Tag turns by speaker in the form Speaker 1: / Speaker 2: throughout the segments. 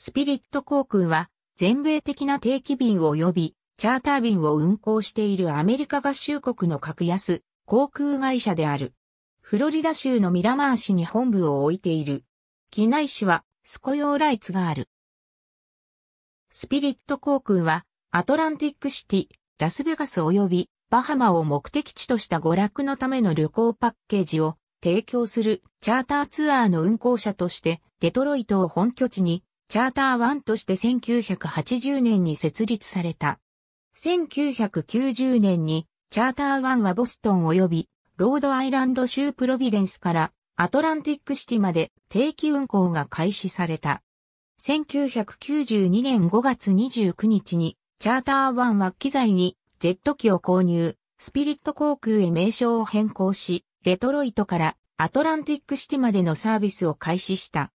Speaker 1: スピリット航空は全米的な定期便及びチャーター便を運航しているアメリカ合衆国の格安航空会社である。フロリダ州のミラマー市に本部を置いている。機内市はスコヨーライツがある。スピリット航空はアトランティックシティ、ラスベガス及びバハマを目的地とした娯楽のための旅行パッケージを提供するチャーターツアーの運航者としてデトロイトを本拠地にチャーターワンとして1980年に設立された。1990年にチャーターワンはボストン及びロードアイランド州プロビデンスからアトランティックシティまで定期運行が開始された。1992年5月29日にチャーターワンは機材にジェット機を購入、スピリット航空へ名称を変更し、デトロイトからアトランティックシティまでのサービスを開始した。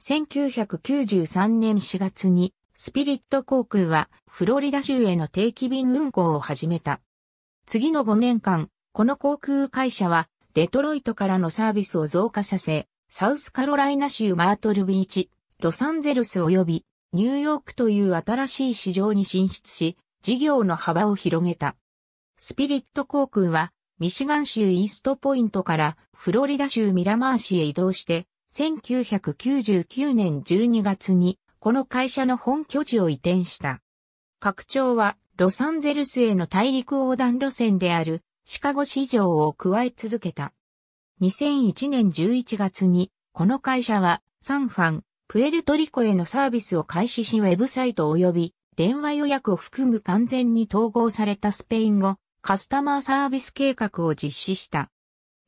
Speaker 1: 1993年4月にスピリット航空はフロリダ州への定期便運航を始めた。次の5年間、この航空会社はデトロイトからのサービスを増加させ、サウスカロライナ州マートルビーチ、ロサンゼルス及びニューヨークという新しい市場に進出し、事業の幅を広げた。スピリット航空はミシガン州イーストポイントからフロリダ州ミラマー市へ移動して1999年12月にこの会社の本拠地を移転した。拡張はロサンゼルスへの大陸横断路線であるシカゴ市場を加え続けた。2001年11月にこの会社はサンファン、プエルトリコへのサービスを開始しウェブサイト及び電話予約を含む完全に統合されたスペイン語カスタマーサービス計画を実施した。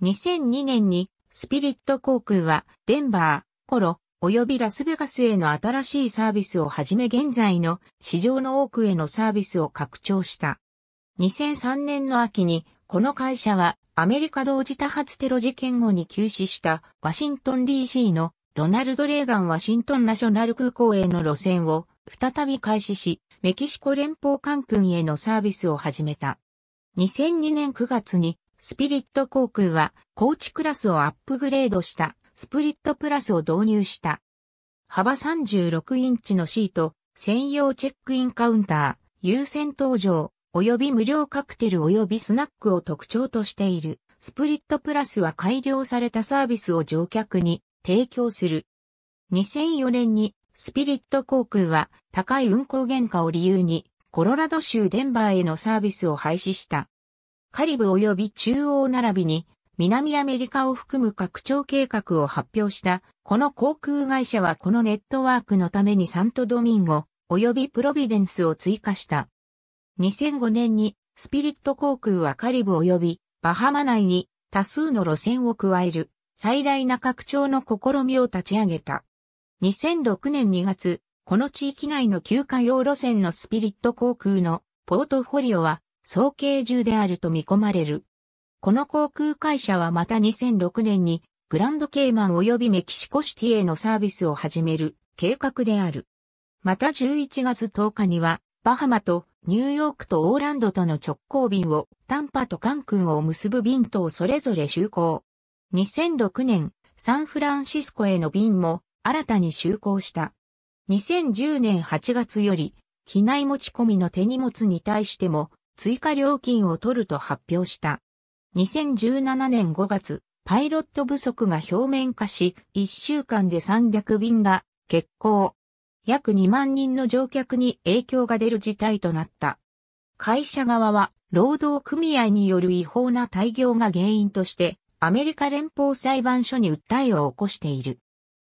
Speaker 1: 2002年にスピリット航空は、デンバー、コロ、及びラスベガスへの新しいサービスをはじめ現在の市場の多くへのサービスを拡張した。2003年の秋に、この会社はアメリカ同時多発テロ事件後に休止したワシントン DC のロナルド・レーガン・ワシントンナショナル空港への路線を再び開始し、メキシコ連邦艦軍へのサービスを始めた。2002年9月にスピリット航空は、高知クラスをアップグレードした、スプリットプラスを導入した。幅36インチのシート、専用チェックインカウンター、優先搭乗、及び無料カクテル及びスナックを特徴としている。スプリットプラスは改良されたサービスを乗客に提供する。2004年にスピリット航空は高い運航原価を理由にコロラド州デンバーへのサービスを廃止した。カリブ及び中央並びに、南アメリカを含む拡張計画を発表した、この航空会社はこのネットワークのためにサントドミンゴ、及びプロビデンスを追加した。2005年に、スピリット航空はカリブ及びバハマ内に多数の路線を加える最大な拡張の試みを立ち上げた。2006年2月、この地域内の休暇用路線のスピリット航空のポートフォリオは総計10であると見込まれる。この航空会社はまた2006年にグランドケイマン及びメキシコシティへのサービスを始める計画である。また11月10日にはバハマとニューヨークとオーランドとの直行便をタンパとカンクンを結ぶ便等それぞれ就航。2006年サンフランシスコへの便も新たに就航した。2010年8月より機内持ち込みの手荷物に対しても追加料金を取ると発表した。2017年5月、パイロット不足が表面化し、1週間で300便が欠航。約2万人の乗客に影響が出る事態となった。会社側は、労働組合による違法な退業が原因として、アメリカ連邦裁判所に訴えを起こしている。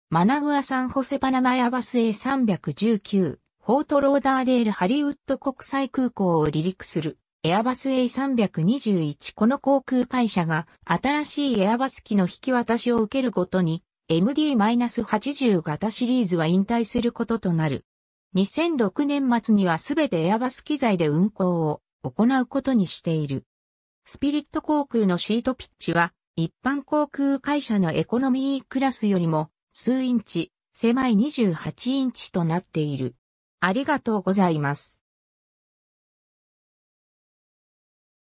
Speaker 1: マナグア・サンホセ・パナマヤバス A319 フォートローダーデールハリウッド国際空港を離陸するエアバス A321 この航空会社が新しいエアバス機の引き渡しを受けるごとに MD-80 型シリーズは引退することとなる。2006年末にはすべてエアバス機材で運航を行うことにしている。スピリット航空のシートピッチは一般航空会社のエコノミークラスよりも数インチ、狭い28インチとなっている。ありがとうございます。